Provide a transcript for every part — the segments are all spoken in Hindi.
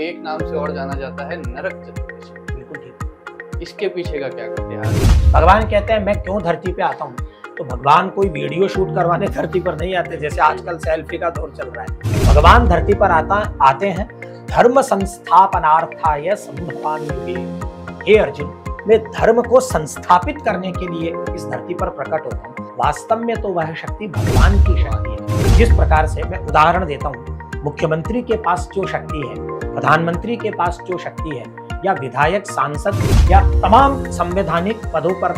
एक नाम से और जाना जाता है नरक चतुर्दशी बिल्कुल ठीक इसके पीछे का क्या करते हैं भगवान कहते हैं मैं क्यों धरती पे आता हूँ तो भगवान कोई वीडियो शूट करवाने धरती पर नहीं आते जैसे आजकल सेल्फी का दौर चल रहा है भगवान धरती पर आता आते हैं धर्म संस्थापनार्थाय संभवान हे अर्जुन मैं धर्म को संस्थापित करने के लिए इस धरती पर प्रकट होता हूँ वास्तव में तो वह शक्ति भगवान की शक्ति है जिस प्रकार से मैं उदाहरण देता हूँ मुख्यमंत्री के पास जो शक्ति है प्रधानमंत्री के पास जो शक्ति है या विधायक सांसद या तमाम संवैधानिक पदों पर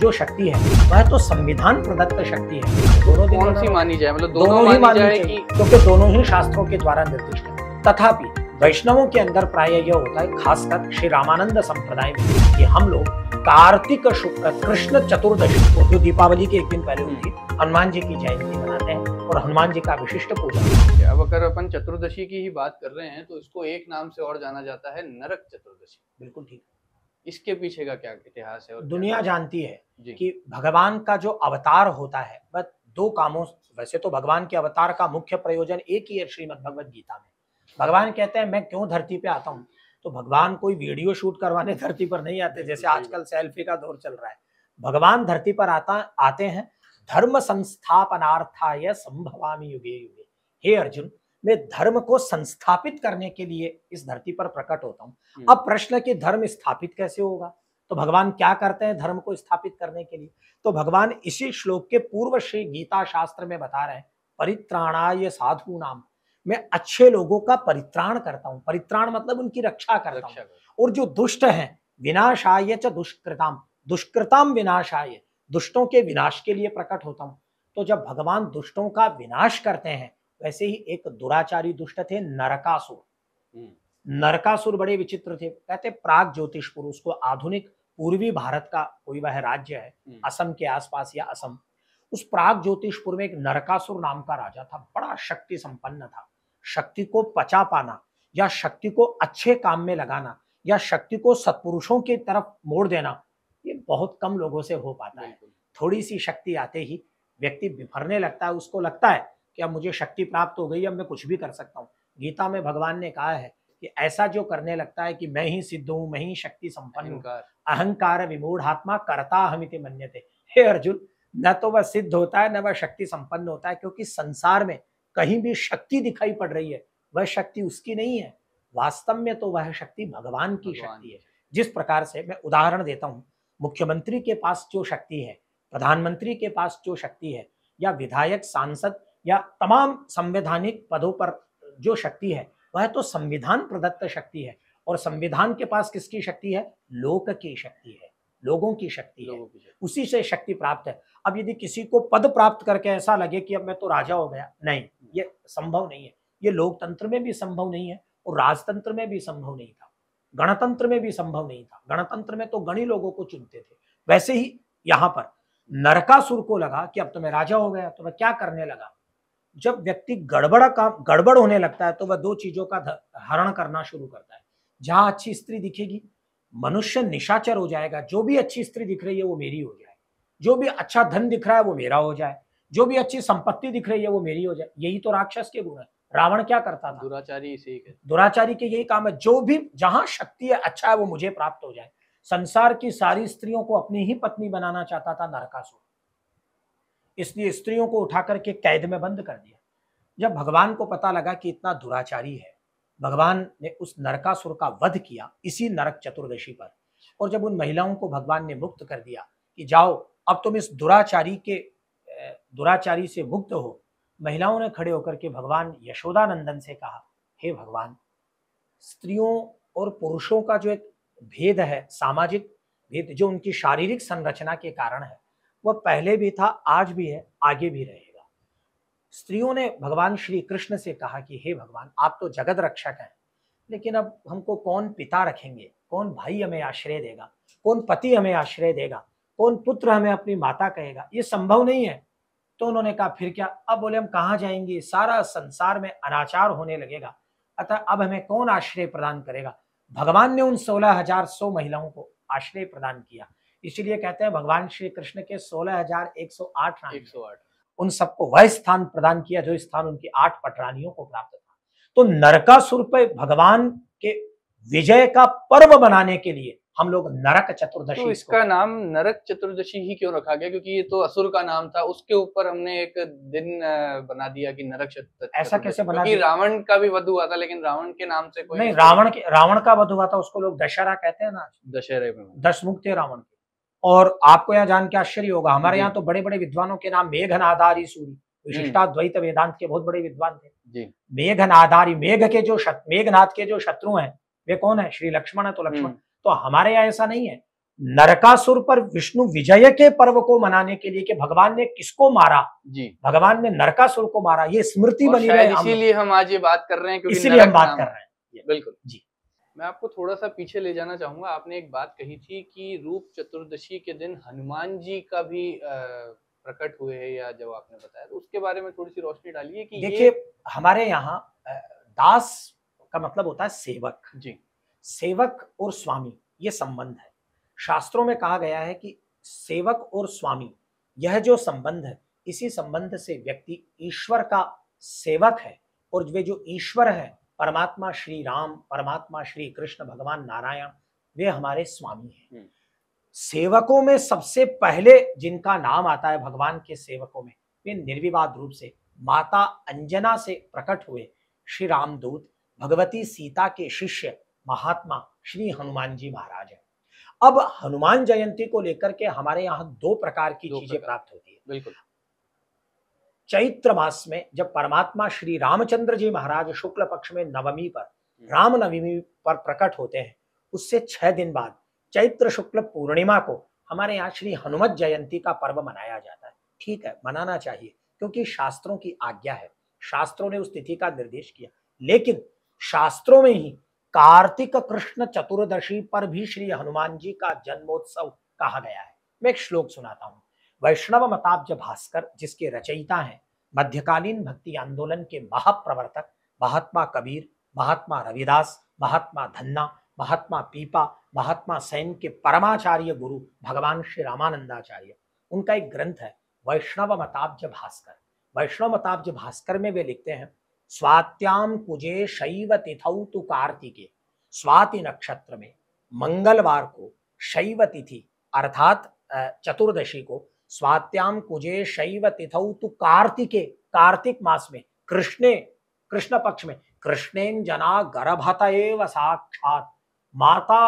जो शक्ति है वह तो संविधान प्रदत्त शक्ति है दोनों कौन सी तो मानी जाए मतलब दोनों, दोनों ही मानी जाए क्योंकि दोनों ही शास्त्रों के द्वारा निर्दिष्ट है तथापि वैष्णवों के अंदर प्राय यह होता है खासकर श्री रामानंद संप्रदाय में कि हम लोग कार्तिक शुक्ल कृष्ण चतुर्दशी को जो दीपावली के एक दिन पहले हुई हम्म। हनुमान जी की जयंती मनाते हैं और हनुमान जी का विशिष्ट पूजा अब अगर अपन चतुर्दशी की ही बात कर रहे हैं तो इसको एक नाम से और जाना जाता है नरक चतुर्दशी बिल्कुल ठीक इसके पीछे का क्या इतिहास है और दुनिया जानती है कि भगवान का जो अवतार होता है बस दो कामों वैसे तो भगवान के अवतार का मुख्य प्रयोजन एक ही है श्रीमद भगवद गीता में भगवान कहते हैं मैं क्यों धरती पे आता हूँ तो भगवान कोई वीडियो शूट करवाने धरती पर नहीं आते जैसे आजकल सेल्फी का दौर चल रहा है भगवान धरती पर आता आते हैं धर्म संस्थापनार्थाय संभवामी युगे युगे हे अर्जुन मैं धर्म को संस्थापित करने के लिए इस धरती पर प्रकट होता हूँ हम्म। अब प्रश्न कि धर्म स्थापित कैसे होगा तो भगवान क्या करते हैं धर्म को स्थापित करने के लिए तो भगवान इसी श्लोक के पूर्व श्री गीता शास्त्र में बता रहे हैं परित्राणाय साधु नाम मैं अच्छे लोगों का परित्राण करता हूँ परित्राण मतलब उनकी रक्षा करता हूँ और जो दुष्ट है विनाशाय च दुष्कृताम दुष्कृताम विनाशाय दुष्टों के विनाश के लिए प्रकट होता हूँ तो जब भगवान दुष्टों का विनाश करते हैं वैसे ही एक दुराचारी दुष्ट थे नरकासुर हम्म। नरकासुर बड़े विचित्र थे कहते प्राग ज्योतिष पुरुष को आधुनिक पूर्वी भारत का कोई वह राज्य है हम्म। असम के आसपास या असम उस प्राग ज्योतिषपुर में एक नरकासुर नाम का राजा था बड़ा शक्ति संपन्न था शक्ति को पचा पाना या शक्ति को अच्छे काम में लगाना या शक्ति को सत्पुरुषों की तरफ मोड़ देना ये बहुत कम लोगों से हो पाता है थोड़ी सी शक्ति आते ही व्यक्ति बिफरने लगता है उसको लगता है अब मुझे शक्ति प्राप्त हो गई अब मैं कुछ भी कर सकता हूँ गीता में भगवान ने कहा है कि ऐसा जो करने लगता है कि मैं ही सिद्ध हूँ मैं ही शक्ति संपन्न अहंकार विमूढ़ आत्मा करता हमित मन्यते हे अर्जुन न तो वह सिद्ध होता है न वह शक्ति संपन्न होता है क्योंकि संसार में कहीं भी शक्ति दिखाई पड़ रही है वह शक्ति उसकी नहीं है वास्तव में तो वह शक्ति भगवान की भगवान शक्ति है जिस प्रकार से मैं उदाहरण देता हूँ मुख्यमंत्री के पास जो शक्ति है प्रधानमंत्री के पास जो शक्ति है या विधायक सांसद या तमाम संवैधानिक पदों पर जो शक्ति है वह तो संविधान प्रदत्त शक्ति है और संविधान के पास किसकी शक्ति है लोक की शक्ति है लोगों की शक्ति लोगों है उसी से शक्ति प्राप्त है अब यदि किसी को पद प्राप्त करके ऐसा लगे कि अब मैं तो राजा हो गया नहीं ये संभव नहीं है ये लोकतंत्र में भी संभव नहीं है और राजतंत्र में भी संभव नहीं था गणतंत्र में भी संभव नहीं था गणतंत्र में तो गणी लोगों को चुनते थे वैसे ही यहाँ पर नरकासुर को लगा कि अब तो मैं राजा हो गया तो मैं क्या करने लगा जब व्यक्ति गड़बड़ा काम गड़बड़ होने लगता है तो वह दो चीजों का हरण करना शुरू करता है जहां अच्छी स्त्री दिखेगी मनुष्य निशाचर हो जाएगा जो भी अच्छी स्त्री दिख रही है वो मेरी हो जाए जो भी अच्छा धन दिख रहा है वो मेरा हो जाए जो भी अच्छी संपत्ति दिख रही है वो मेरी हो जाए यही तो राक्षस के गुण है रावण क्या करता था दुराचारी इसी के दुराचारी के यही काम है जो भी जहां शक्ति है अच्छा है वो मुझे प्राप्त हो जाए संसार की सारी स्त्रियों को अपनी ही पत्नी बनाना चाहता था नरकासुर इसलिए स्त्रियों को उठा करके कैद में बंद कर दिया जब भगवान को पता लगा कि इतना दुराचारी है भगवान ने उस नरकासुर का वध किया इसी नरक चतुर्दशी पर और जब उन महिलाओं को भगवान ने मुक्त कर दिया कि जाओ अब तुम इस दुराचारी के दुराचारी से मुक्त हो महिलाओं ने खड़े होकर के भगवान यशोदानंदन से कहा हे भगवान स्त्रियों और पुरुषों का जो एक भेद है सामाजिक भेद जो उनकी शारीरिक संरचना के कारण है वह पहले भी था आज भी है आगे भी रहेगा स्त्रियों ने भगवान श्री कृष्ण से कहा कि हे भगवान आप तो जगत रक्षक हैं लेकिन अब हमको कौन पिता रखेंगे कौन भाई हमें आश्रय देगा कौन पति हमें आश्रय देगा कौन पुत्र हमें अपनी माता कहेगा ये संभव नहीं है तो उन्होंने कहा फिर क्या अब बोले हम कहाँ जाएंगे सारा संसार में अनाचार होने लगेगा अतः अब हमें कौन आश्रय प्रदान करेगा भगवान ने उन सोलह हजार सौ महिलाओं को आश्रय प्रदान किया इसीलिए कहते हैं भगवान श्री कृष्ण के सोलह हजार एक रानी आठ उन सबको वह स्थान प्रदान किया जो स्थान उनकी आठ पटरानियों को प्राप्त था तो नरकासुर पे भगवान के विजय का पर्व बनाने के लिए हम लोग नरक चतुर्दशी तो इसका नाम नरक चतुर्दशी ही क्यों रखा गया क्योंकि ये तो असुर का नाम था उसके ऊपर हमने एक दिन बना दिया कि नरक चतुर्दशी ऐसा कैसे बना दिया रावण का भी वध हुआ था लेकिन रावण के नाम से कोई नहीं रावण के रावण का वध हुआ था उसको लोग दशहरा कहते हैं ना दशहरे में दस मुक्त रावण के और आपको यहाँ जान के आश्चर्य होगा हमारे यहाँ तो बड़े बड़े विद्वानों के नाम मेघनादारी सूरी विशिष्टाद्वैत हम्म। वेदांत के बहुत बड़े विद्वान थे मेघनादारी मेघ के जो मेघनाथ के जो शत्रु हैं वे कौन है श्री लक्ष्मण है तो लक्ष्मण हम्म। तो हमारे यहाँ ऐसा नहीं है नरकासुर पर विष्णु विजय के पर्व को मनाने के लिए कि भगवान ने किसको मारा जी भगवान ने नरकासुर को मारा ये स्मृति बनी रहे इसीलिए हम आज ये बात कर रहे हैं इसीलिए हम बात कर रहे हैं बिल्कुल जी मैं आपको थोड़ा सा पीछे ले जाना चाहूंगा आपने एक बात कही थी कि रूप चतुर्दशी के दिन हनुमान जी का भी प्रकट हुए है या जब आपने बताया तो उसके बारे में थोड़ी सी रोशनी डालिए कि देखिए हमारे यहाँ दास का मतलब होता है सेवक जी सेवक और स्वामी ये संबंध है शास्त्रों में कहा गया है कि सेवक और स्वामी यह जो संबंध है इसी संबंध से व्यक्ति ईश्वर का सेवक है और वे जो ईश्वर है परमात्मा श्री राम परमात्मा श्री कृष्ण भगवान नारायण वे हमारे स्वामी हैं हम्म। सेवकों में सबसे पहले जिनका नाम आता है भगवान के सेवकों में वे निर्विवाद रूप से माता अंजना से प्रकट हुए श्री रामदूत भगवती सीता के शिष्य महात्मा श्री हनुमान जी महाराज है अब हनुमान जयंती को लेकर के हमारे यहाँ दो प्रकार की चीजें प्राप्त होती है बिल्कुल चैत्र मास में जब परमात्मा श्री रामचंद्र जी महाराज शुक्ल पक्ष में नवमी पर रामनवमी पर प्रकट होते हैं उससे छह दिन बाद चैत्र शुक्ल पूर्णिमा को हमारे यहाँ श्री हनुमत जयंती का पर्व मनाया जाता है ठीक है मनाना चाहिए क्योंकि शास्त्रों की आज्ञा है शास्त्रों ने उस तिथि का निर्देश किया लेकिन शास्त्रों में ही कार्तिक कृष्ण चतुर्दशी पर भी श्री हनुमान जी का जन्मोत्सव कहा गया है मैं एक श्लोक सुनाता हूँ वैष्णव मताब्ज भास्कर जिसके रचयिता हैं मध्यकालीन भक्ति आंदोलन के महाप्रवर्तक महात्मा कबीर महात्मा रविदास महात्मा धन्ना महात्मा पीपा महात्मा सैन के परमाचार्य गुरु भगवान श्री रामानंदाचार्य उनका एक ग्रंथ है वैष्णव मताब्ज भास्कर वैष्णव मताब्ज भास्कर में वे लिखते हैं स्वात्याम कुजे शैव तिथौ तु कार्तिके स्वाति नक्षत्र में मंगलवार को शैव तिथि अर्थात चतुर्दशी को स्वात्याम कुजे शैव तिथौ तु कार्तिके कार्तिक मास में कृष्णे कृष्ण पक्ष में कृष्णेन जना गर्भत एव साक्षात माता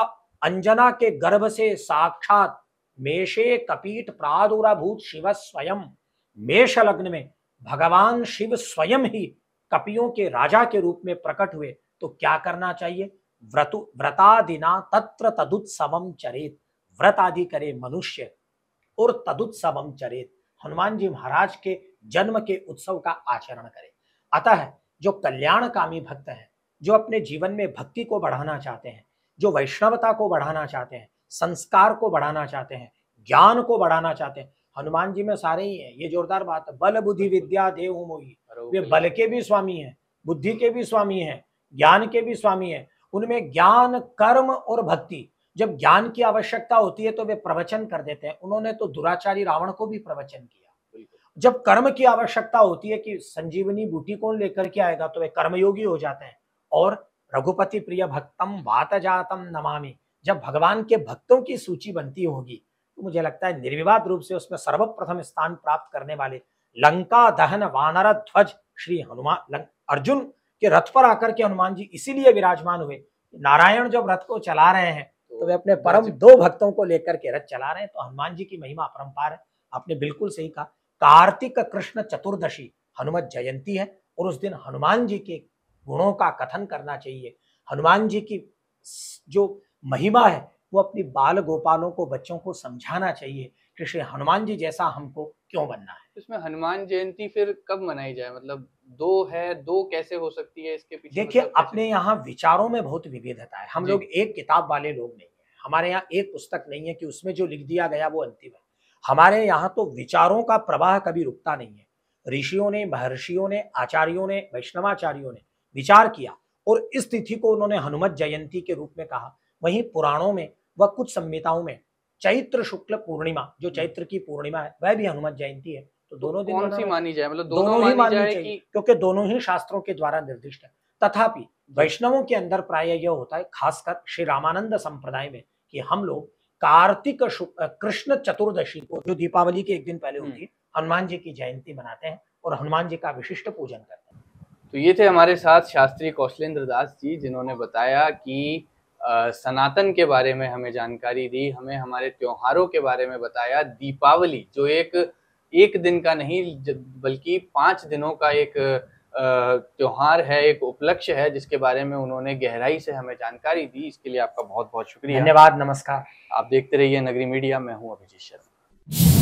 अंजना के गर्भ से साक्षात मेषे कपीट प्रादुराभूत शिव स्वयं मेष लग्न में भगवान शिव स्वयं ही कपियों के राजा के रूप में प्रकट हुए तो क्या करना चाहिए व्रतु व्रतादिना तत्र तदुत्सवम चरित व्रत आदि करे मनुष्य और तदुत्सव चरित हनुमान जी महाराज के जन्म के उत्सव का आचरण करें अतः जो कल्याणकामी भक्त हैं जो अपने जीवन में भक्ति को बढ़ाना चाहते हैं जो वैष्णवता को बढ़ाना चाहते हैं संस्कार को बढ़ाना चाहते हैं ज्ञान को बढ़ाना चाहते हैं हनुमान जी में सारे ही हैं ये जोरदार बात है बल बुद्धि विद्या देव मोही वे बल के भी स्वामी हैं बुद्धि के भी स्वामी हैं ज्ञान के भी स्वामी हैं उनमें ज्ञान कर्म और भक्ति जब ज्ञान की आवश्यकता होती है तो वे प्रवचन कर देते हैं उन्होंने तो दुराचारी रावण को भी प्रवचन किया जब कर्म की आवश्यकता होती है कि संजीवनी बूटी कौन लेकर के आएगा तो वे कर्मयोगी हो जाते हैं और रघुपति प्रिय भक्तम वात जातम नमामि जब भगवान के भक्तों की सूची बनती होगी तो मुझे लगता है निर्विवाद रूप से उसमें सर्वप्रथम स्थान प्राप्त करने वाले लंका दहन वानर ध्वज श्री हनुमान अर्जुन के रथ पर आकर के हनुमान जी इसीलिए विराजमान हुए नारायण जब रथ को चला रहे हैं तो वे अपने हाँ परम दो भक्तों को लेकर के रथ चला रहे हैं तो हनुमान जी की महिमा अपरंपार है आपने बिल्कुल सही कहा कार्तिक कृष्ण चतुर्दशी हनुमत जयंती है और उस दिन हनुमान जी के गुणों का कथन करना चाहिए हनुमान जी की जो महिमा है वो अपनी बाल गोपालों को बच्चों को समझाना चाहिए कि श्री हनुमान जी जैसा हमको क्यों बनना है इसमें हनुमान जयंती फिर कब मनाई जाए मतलब दो है दो कैसे हो सकती है इसके पीछे देखिए मतलब अपने यहाँ विचारों में बहुत विविधता है हम लोग एक किताब वाले लोग नहीं हमारे यहाँ एक पुस्तक नहीं है कि उसमें जो लिख दिया गया वो अंतिम है हमारे यहाँ तो विचारों का प्रवाह कभी रुकता नहीं है ऋषियों ने महर्षियों ने आचार्यों ने वैष्णवाचार्यों ने विचार किया और इस तिथि को उन्होंने हनुमत जयंती के रूप में कहा वहीं पुराणों में व कुछ संहिताओं में चैत्र शुक्ल पूर्णिमा जो चैत्र की पूर्णिमा है वह भी हनुमत जयंती है तो दोनों दिन कौन मानी जाए मतलब दोनों, दोनों ही मानी जाए क्योंकि दोनों ही शास्त्रों के द्वारा निर्दिष्ट है तथापि वैष्णवों के अंदर प्राय यह होता है खासकर श्री रामानंद संप्रदाय में कि हम लोग कार्तिक कृष्ण चतुर्दशी को जो दीपावली के एक दिन पहले हम्म। होती है हनुमान जी की जयंती मनाते हैं और हनुमान जी का विशिष्ट पूजन करते हैं तो ये थे हमारे साथ शास्त्री कौशलेंद्र दास जी जिन्होंने बताया कि आ, सनातन के बारे में हमें जानकारी दी हमें हमारे त्योहारों के बारे में बताया दीपावली जो एक एक दिन का नहीं बल्कि पांच दिनों का एक त्यौहार है एक उपलक्ष्य है जिसके बारे में उन्होंने गहराई से हमें जानकारी दी इसके लिए आपका बहुत बहुत शुक्रिया धन्यवाद नमस्कार आप देखते रहिए नगरी मीडिया मैं हूँ अभिजीत शर्मा